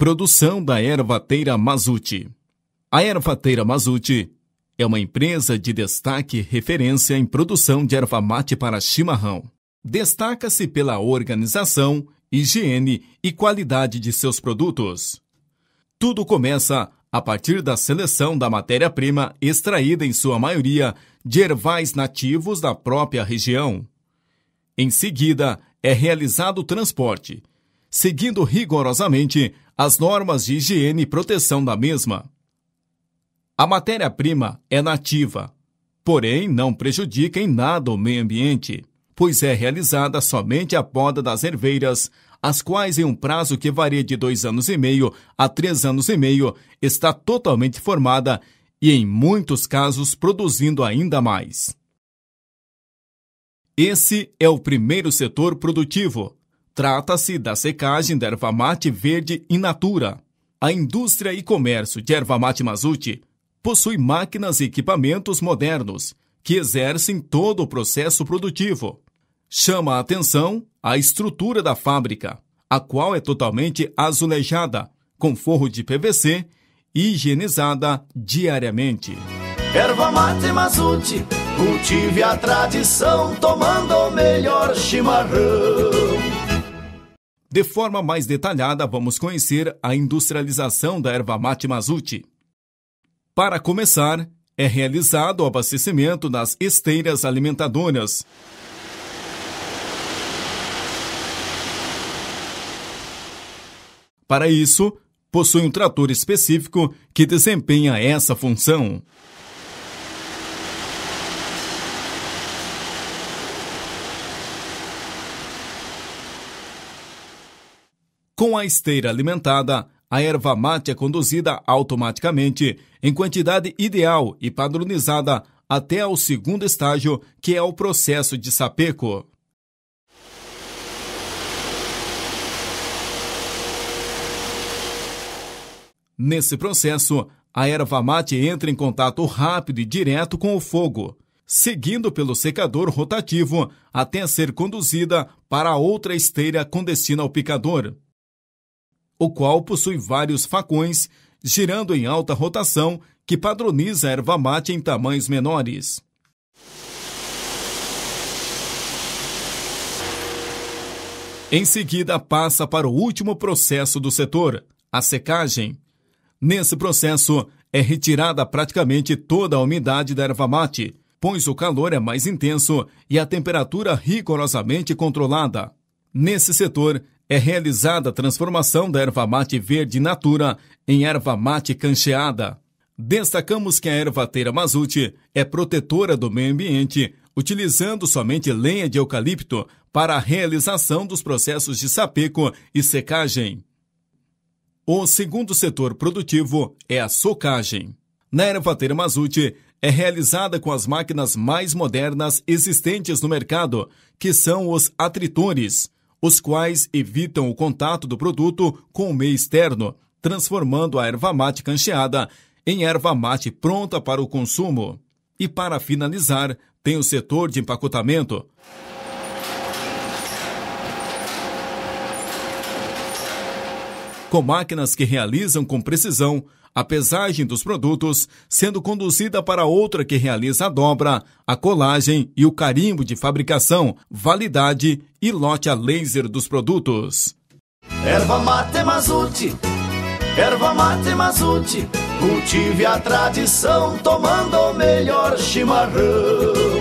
Produção da ervateira Mazuti. A ervateira Mazuti é uma empresa de destaque referência em produção de erva mate para chimarrão. Destaca-se pela organização, higiene e qualidade de seus produtos. Tudo começa a partir da seleção da matéria-prima extraída em sua maioria de ervais nativos da própria região. Em seguida, é realizado o transporte, seguindo rigorosamente as normas de higiene e proteção da mesma. A matéria-prima é nativa, porém não prejudica em nada o meio ambiente, pois é realizada somente a poda das erveiras, as quais, em um prazo que varia de dois anos e meio a três anos e meio, está totalmente formada e, em muitos casos, produzindo ainda mais. Esse é o primeiro setor produtivo, Trata-se da secagem da erva mate verde in natura. A indústria e comércio de erva mate Mazuti possui máquinas e equipamentos modernos que exercem todo o processo produtivo. Chama a atenção a estrutura da fábrica, a qual é totalmente azulejada, com forro de PVC e higienizada diariamente. Erva mate Mazuti, cultive a tradição tomando o melhor chimarrão. De forma mais detalhada, vamos conhecer a industrialização da erva mate mazuti. Para começar, é realizado o abastecimento das esteiras alimentadoras. Para isso, possui um trator específico que desempenha essa função. Com a esteira alimentada, a erva mate é conduzida automaticamente em quantidade ideal e padronizada até ao segundo estágio, que é o processo de sapeco. Nesse processo, a erva mate entra em contato rápido e direto com o fogo, seguindo pelo secador rotativo até ser conduzida para outra esteira com destino ao picador o qual possui vários facões, girando em alta rotação, que padroniza a erva mate em tamanhos menores. Em seguida, passa para o último processo do setor, a secagem. Nesse processo, é retirada praticamente toda a umidade da erva mate, pois o calor é mais intenso e a temperatura rigorosamente controlada. Nesse setor, é realizada a transformação da erva mate verde natura em erva mate cancheada. Destacamos que a ervateira mazute é protetora do meio ambiente, utilizando somente lenha de eucalipto para a realização dos processos de sapeco e secagem. O segundo setor produtivo é a socagem. Na ervateira mazute, é realizada com as máquinas mais modernas existentes no mercado, que são os atritores os quais evitam o contato do produto com o meio externo, transformando a erva mate cancheada em erva mate pronta para o consumo. E para finalizar, tem o setor de empacotamento. com máquinas que realizam com precisão a pesagem dos produtos, sendo conduzida para outra que realiza a dobra, a colagem e o carimbo de fabricação, validade e lote a laser dos produtos. Erva mate mazute, erva mate mazute, cultive a tradição tomando o melhor chimarrão.